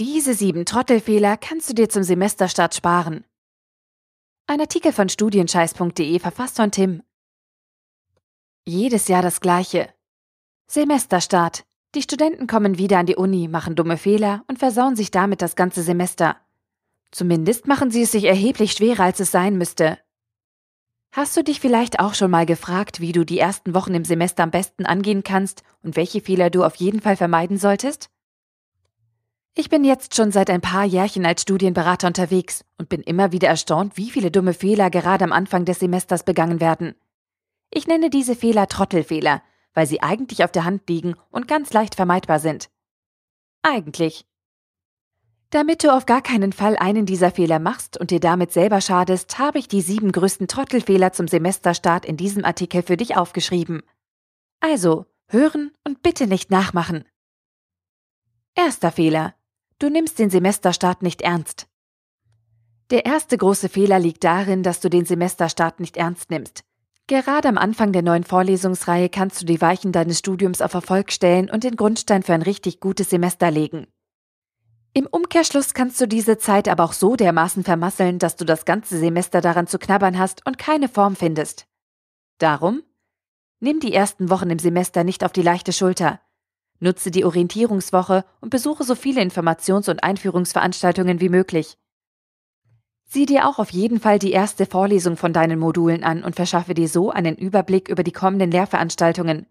Diese sieben Trottelfehler kannst du dir zum Semesterstart sparen. Ein Artikel von studienscheiß.de verfasst von Tim. Jedes Jahr das gleiche. Semesterstart. Die Studenten kommen wieder an die Uni, machen dumme Fehler und versauen sich damit das ganze Semester. Zumindest machen sie es sich erheblich schwerer, als es sein müsste. Hast du dich vielleicht auch schon mal gefragt, wie du die ersten Wochen im Semester am besten angehen kannst und welche Fehler du auf jeden Fall vermeiden solltest? Ich bin jetzt schon seit ein paar Jährchen als Studienberater unterwegs und bin immer wieder erstaunt, wie viele dumme Fehler gerade am Anfang des Semesters begangen werden. Ich nenne diese Fehler Trottelfehler, weil sie eigentlich auf der Hand liegen und ganz leicht vermeidbar sind. Eigentlich. Damit du auf gar keinen Fall einen dieser Fehler machst und dir damit selber schadest, habe ich die sieben größten Trottelfehler zum Semesterstart in diesem Artikel für dich aufgeschrieben. Also, hören und bitte nicht nachmachen. Erster Fehler. Du nimmst den Semesterstart nicht ernst. Der erste große Fehler liegt darin, dass du den Semesterstart nicht ernst nimmst. Gerade am Anfang der neuen Vorlesungsreihe kannst du die Weichen deines Studiums auf Erfolg stellen und den Grundstein für ein richtig gutes Semester legen. Im Umkehrschluss kannst du diese Zeit aber auch so dermaßen vermasseln, dass du das ganze Semester daran zu knabbern hast und keine Form findest. Darum, nimm die ersten Wochen im Semester nicht auf die leichte Schulter. Nutze die Orientierungswoche und besuche so viele Informations- und Einführungsveranstaltungen wie möglich. Sieh dir auch auf jeden Fall die erste Vorlesung von deinen Modulen an und verschaffe dir so einen Überblick über die kommenden Lehrveranstaltungen.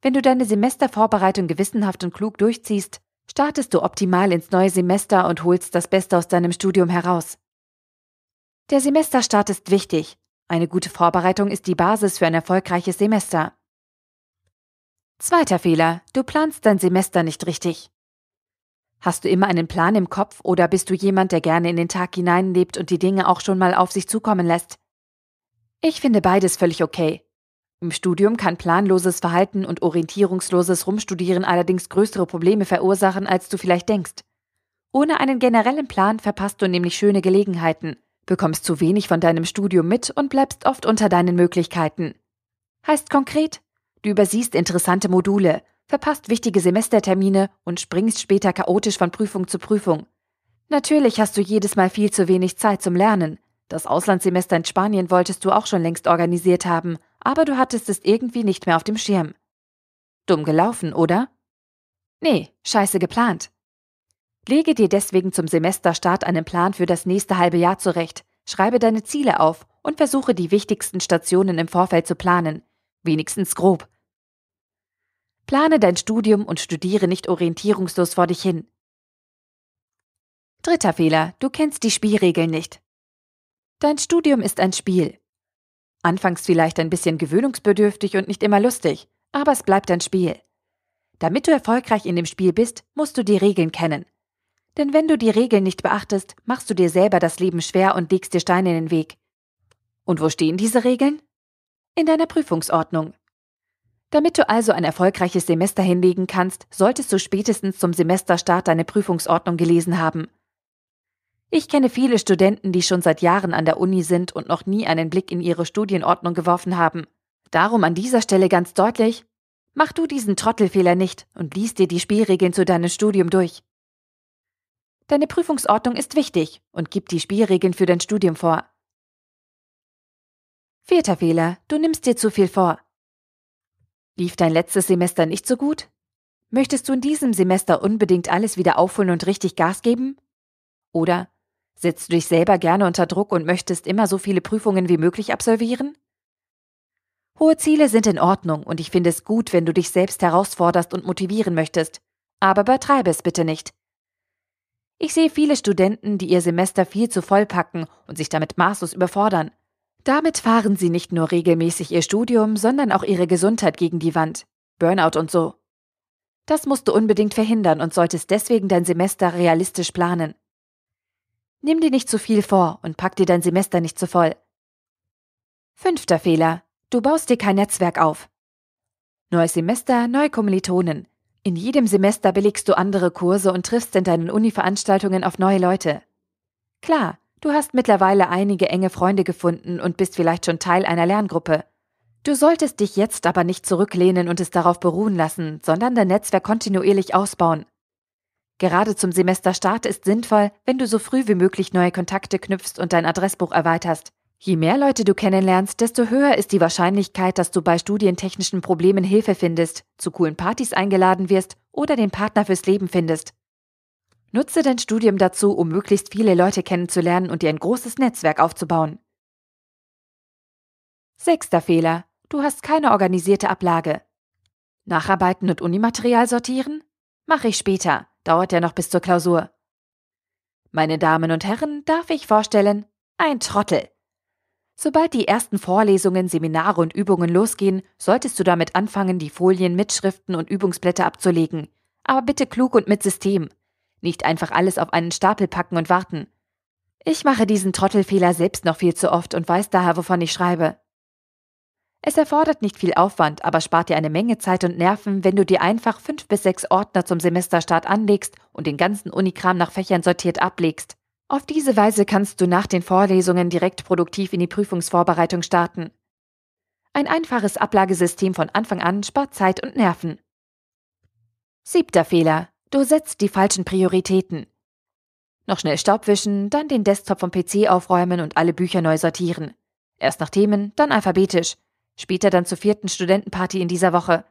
Wenn du deine Semestervorbereitung gewissenhaft und klug durchziehst, startest du optimal ins neue Semester und holst das Beste aus deinem Studium heraus. Der Semesterstart ist wichtig. Eine gute Vorbereitung ist die Basis für ein erfolgreiches Semester. Zweiter Fehler, du planst dein Semester nicht richtig. Hast du immer einen Plan im Kopf oder bist du jemand, der gerne in den Tag hineinlebt und die Dinge auch schon mal auf sich zukommen lässt? Ich finde beides völlig okay. Im Studium kann planloses Verhalten und orientierungsloses Rumstudieren allerdings größere Probleme verursachen, als du vielleicht denkst. Ohne einen generellen Plan verpasst du nämlich schöne Gelegenheiten, bekommst zu wenig von deinem Studium mit und bleibst oft unter deinen Möglichkeiten. Heißt konkret, Du übersiehst interessante Module, verpasst wichtige Semestertermine und springst später chaotisch von Prüfung zu Prüfung. Natürlich hast du jedes Mal viel zu wenig Zeit zum Lernen. Das Auslandssemester in Spanien wolltest du auch schon längst organisiert haben, aber du hattest es irgendwie nicht mehr auf dem Schirm. Dumm gelaufen, oder? Nee, scheiße geplant. Lege dir deswegen zum Semesterstart einen Plan für das nächste halbe Jahr zurecht, schreibe deine Ziele auf und versuche die wichtigsten Stationen im Vorfeld zu planen, wenigstens grob. Plane dein Studium und studiere nicht orientierungslos vor dich hin. Dritter Fehler, du kennst die Spielregeln nicht. Dein Studium ist ein Spiel. Anfangs vielleicht ein bisschen gewöhnungsbedürftig und nicht immer lustig, aber es bleibt ein Spiel. Damit du erfolgreich in dem Spiel bist, musst du die Regeln kennen. Denn wenn du die Regeln nicht beachtest, machst du dir selber das Leben schwer und legst dir Steine in den Weg. Und wo stehen diese Regeln? In deiner Prüfungsordnung. Damit du also ein erfolgreiches Semester hinlegen kannst, solltest du spätestens zum Semesterstart deine Prüfungsordnung gelesen haben. Ich kenne viele Studenten, die schon seit Jahren an der Uni sind und noch nie einen Blick in ihre Studienordnung geworfen haben. Darum an dieser Stelle ganz deutlich, mach du diesen Trottelfehler nicht und lies dir die Spielregeln zu deinem Studium durch. Deine Prüfungsordnung ist wichtig und gibt die Spielregeln für dein Studium vor. Vierter Fehler, du nimmst dir zu viel vor. Lief dein letztes Semester nicht so gut? Möchtest du in diesem Semester unbedingt alles wieder aufholen und richtig Gas geben? Oder setzt du dich selber gerne unter Druck und möchtest immer so viele Prüfungen wie möglich absolvieren? Hohe Ziele sind in Ordnung und ich finde es gut, wenn du dich selbst herausforderst und motivieren möchtest, aber übertreibe es bitte nicht. Ich sehe viele Studenten, die ihr Semester viel zu voll packen und sich damit maßlos überfordern. Damit fahren sie nicht nur regelmäßig ihr Studium, sondern auch ihre Gesundheit gegen die Wand. Burnout und so. Das musst du unbedingt verhindern und solltest deswegen dein Semester realistisch planen. Nimm dir nicht zu viel vor und pack dir dein Semester nicht zu voll. Fünfter Fehler. Du baust dir kein Netzwerk auf. Neues Semester, neue Kommilitonen. In jedem Semester belegst du andere Kurse und triffst in deinen Uni-Veranstaltungen auf neue Leute. Klar, Du hast mittlerweile einige enge Freunde gefunden und bist vielleicht schon Teil einer Lerngruppe. Du solltest dich jetzt aber nicht zurücklehnen und es darauf beruhen lassen, sondern dein Netzwerk kontinuierlich ausbauen. Gerade zum Semesterstart ist sinnvoll, wenn du so früh wie möglich neue Kontakte knüpfst und dein Adressbuch erweiterst. Je mehr Leute du kennenlernst, desto höher ist die Wahrscheinlichkeit, dass du bei studientechnischen Problemen Hilfe findest, zu coolen Partys eingeladen wirst oder den Partner fürs Leben findest. Nutze dein Studium dazu, um möglichst viele Leute kennenzulernen und dir ein großes Netzwerk aufzubauen. Sechster Fehler. Du hast keine organisierte Ablage. Nacharbeiten und Unimaterial sortieren? Mache ich später. Dauert ja noch bis zur Klausur. Meine Damen und Herren, darf ich vorstellen, ein Trottel. Sobald die ersten Vorlesungen, Seminare und Übungen losgehen, solltest du damit anfangen, die Folien, Mitschriften und Übungsblätter abzulegen. Aber bitte klug und mit System. Nicht einfach alles auf einen Stapel packen und warten. Ich mache diesen Trottelfehler selbst noch viel zu oft und weiß daher, wovon ich schreibe. Es erfordert nicht viel Aufwand, aber spart dir eine Menge Zeit und Nerven, wenn du dir einfach fünf bis sechs Ordner zum Semesterstart anlegst und den ganzen Unikram nach Fächern sortiert ablegst. Auf diese Weise kannst du nach den Vorlesungen direkt produktiv in die Prüfungsvorbereitung starten. Ein einfaches Ablagesystem von Anfang an spart Zeit und Nerven. Siebter Fehler. Du setzt die falschen Prioritäten. Noch schnell Staub wischen, dann den Desktop vom PC aufräumen und alle Bücher neu sortieren. Erst nach Themen, dann alphabetisch. Später dann zur vierten Studentenparty in dieser Woche.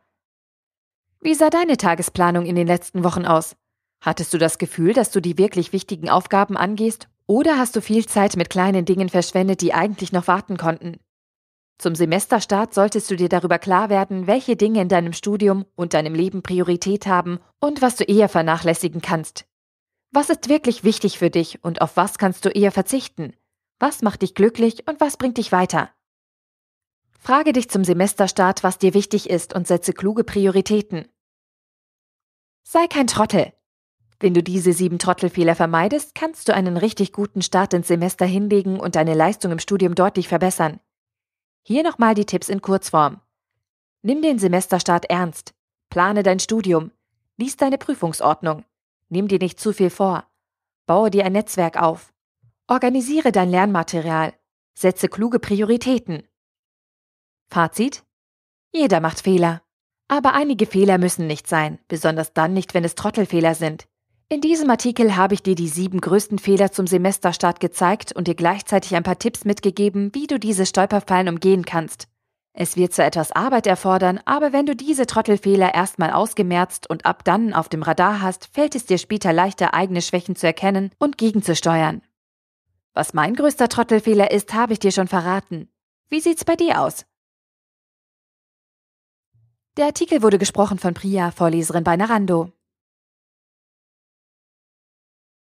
Wie sah deine Tagesplanung in den letzten Wochen aus? Hattest du das Gefühl, dass du die wirklich wichtigen Aufgaben angehst? Oder hast du viel Zeit mit kleinen Dingen verschwendet, die eigentlich noch warten konnten? Zum Semesterstart solltest du dir darüber klar werden, welche Dinge in deinem Studium und deinem Leben Priorität haben und was du eher vernachlässigen kannst. Was ist wirklich wichtig für dich und auf was kannst du eher verzichten? Was macht dich glücklich und was bringt dich weiter? Frage dich zum Semesterstart, was dir wichtig ist und setze kluge Prioritäten. Sei kein Trottel. Wenn du diese sieben Trottelfehler vermeidest, kannst du einen richtig guten Start ins Semester hinlegen und deine Leistung im Studium deutlich verbessern. Hier nochmal die Tipps in Kurzform. Nimm den Semesterstart ernst. Plane dein Studium. Lies deine Prüfungsordnung. Nimm dir nicht zu viel vor. Baue dir ein Netzwerk auf. Organisiere dein Lernmaterial. Setze kluge Prioritäten. Fazit? Jeder macht Fehler. Aber einige Fehler müssen nicht sein, besonders dann nicht, wenn es Trottelfehler sind. In diesem Artikel habe ich dir die sieben größten Fehler zum Semesterstart gezeigt und dir gleichzeitig ein paar Tipps mitgegeben, wie du diese Stolperfallen umgehen kannst. Es wird zwar etwas Arbeit erfordern, aber wenn du diese Trottelfehler erstmal ausgemerzt und ab dann auf dem Radar hast, fällt es dir später leichter, eigene Schwächen zu erkennen und gegenzusteuern. Was mein größter Trottelfehler ist, habe ich dir schon verraten. Wie sieht's bei dir aus? Der Artikel wurde gesprochen von Priya, Vorleserin bei Narando.